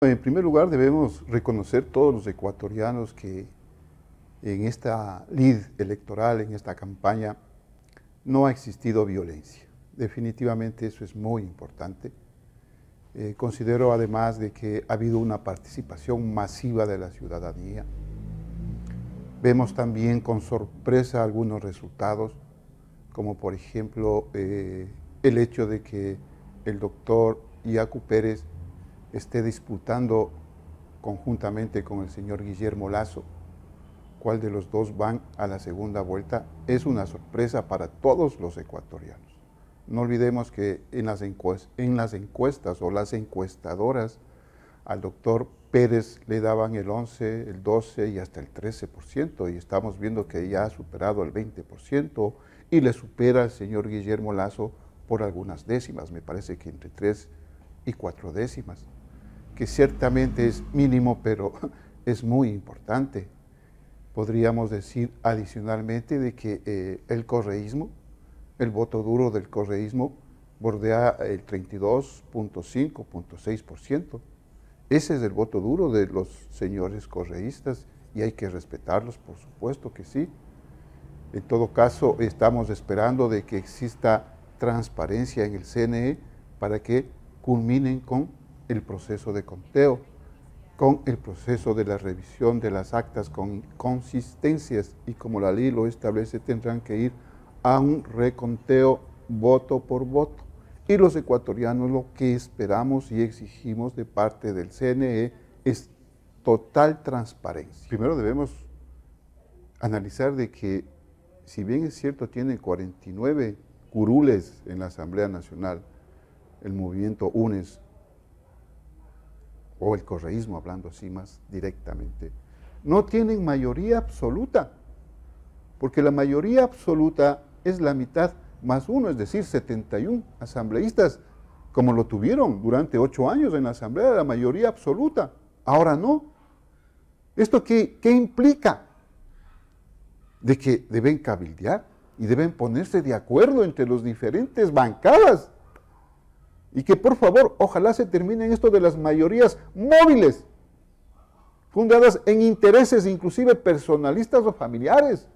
En primer lugar, debemos reconocer todos los ecuatorianos que en esta lid electoral, en esta campaña, no ha existido violencia. Definitivamente eso es muy importante. Eh, considero además de que ha habido una participación masiva de la ciudadanía. Vemos también con sorpresa algunos resultados, como por ejemplo eh, el hecho de que el doctor Iacu Pérez esté disputando conjuntamente con el señor Guillermo Lazo cuál de los dos van a la segunda vuelta es una sorpresa para todos los ecuatorianos. No olvidemos que en las, en las encuestas o las encuestadoras al doctor Pérez le daban el 11, el 12 y hasta el 13%, y estamos viendo que ya ha superado el 20% y le supera al señor Guillermo Lazo por algunas décimas, me parece que entre 3 y 4 décimas que ciertamente es mínimo, pero es muy importante. Podríamos decir adicionalmente de que eh, el correísmo, el voto duro del correísmo, bordea el 32.5.6%. Ese es el voto duro de los señores correístas y hay que respetarlos, por supuesto que sí. En todo caso, estamos esperando de que exista transparencia en el CNE para que culminen con el proceso de conteo, con el proceso de la revisión de las actas con consistencias y como la ley lo establece tendrán que ir a un reconteo voto por voto. Y los ecuatorianos lo que esperamos y exigimos de parte del CNE es total transparencia. Primero debemos analizar de que, si bien es cierto, tiene 49 curules en la Asamblea Nacional, el movimiento UNES o el correísmo hablando así más directamente, no tienen mayoría absoluta, porque la mayoría absoluta es la mitad más uno, es decir, 71 asambleístas, como lo tuvieron durante ocho años en la asamblea, la mayoría absoluta, ahora no. ¿Esto qué, qué implica? De que deben cabildear y deben ponerse de acuerdo entre las diferentes bancadas y que por favor, ojalá se termine esto de las mayorías móviles, fundadas en intereses inclusive personalistas o familiares.